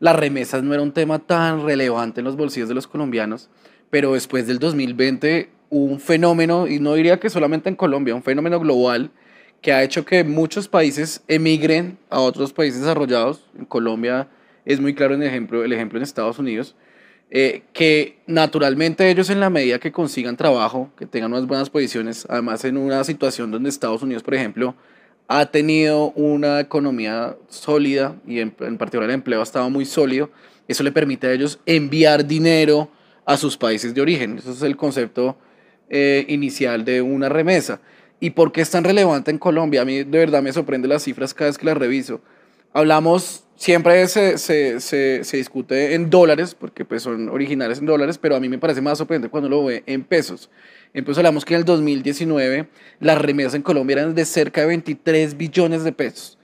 las remesas no era un tema tan relevante en los bolsillos de los colombianos, pero después del 2020 un fenómeno, y no diría que solamente en Colombia, un fenómeno global que ha hecho que muchos países emigren a otros países desarrollados. En Colombia es muy claro ejemplo, el ejemplo en Estados Unidos. Eh, que naturalmente ellos en la medida que consigan trabajo, que tengan unas buenas posiciones, además en una situación donde Estados Unidos, por ejemplo, ha tenido una economía sólida y en, particular el empleo ha estado muy sólido. Eso le permite a ellos enviar dinero a sus países de origen. Eso es el concepto eh, inicial de una remesa. ¿Y por qué es tan relevante en Colombia? A mí de verdad me sorprende las cifras cada vez que las reviso. Hablamos Siempre se, se, se, se, discute en dólares, porque pues son originales en dólares, pero a mí me parece más sorprendente cuando lo ve en pesos. Entonces hablamos que en el 2019 las remesas en Colombia eran de cerca de 23 billones de pesos.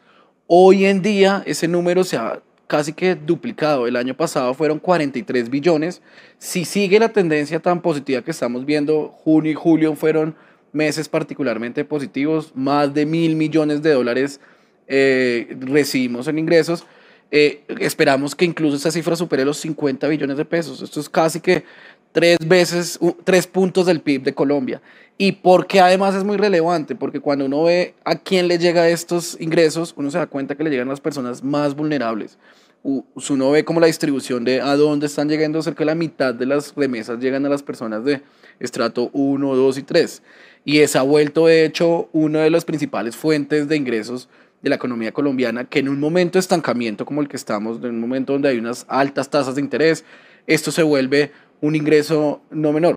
Hoy en día ese número se ha casi que duplicado. El año pasado fueron 43 billones. Si sigue la tendencia tan positiva que estamos viendo, junio y julio fueron meses particularmente positivos, más de mil millones de dólares eh, recibimos en ingresos eh, esperamos que incluso esa cifra supere los 50 billones de pesos. Esto es casi que tres veces, tres puntos del PIB de Colombia. Y porque además es muy relevante, porque cuando uno ve a quién le llega estos ingresos, uno se da cuenta que le llegan a las personas más vulnerables. Uno ve como la distribución de a dónde están llegando, cerca de la mitad de las remesas llegan a las personas de estrato 1, 2 y 3. Y esa ha vuelto, de hecho, una de las principales fuentes de ingresos de la economía colombiana, que en un momento de estancamiento como el que estamos, en un momento donde hay unas altas tasas de interés, esto se vuelve un ingreso no menor.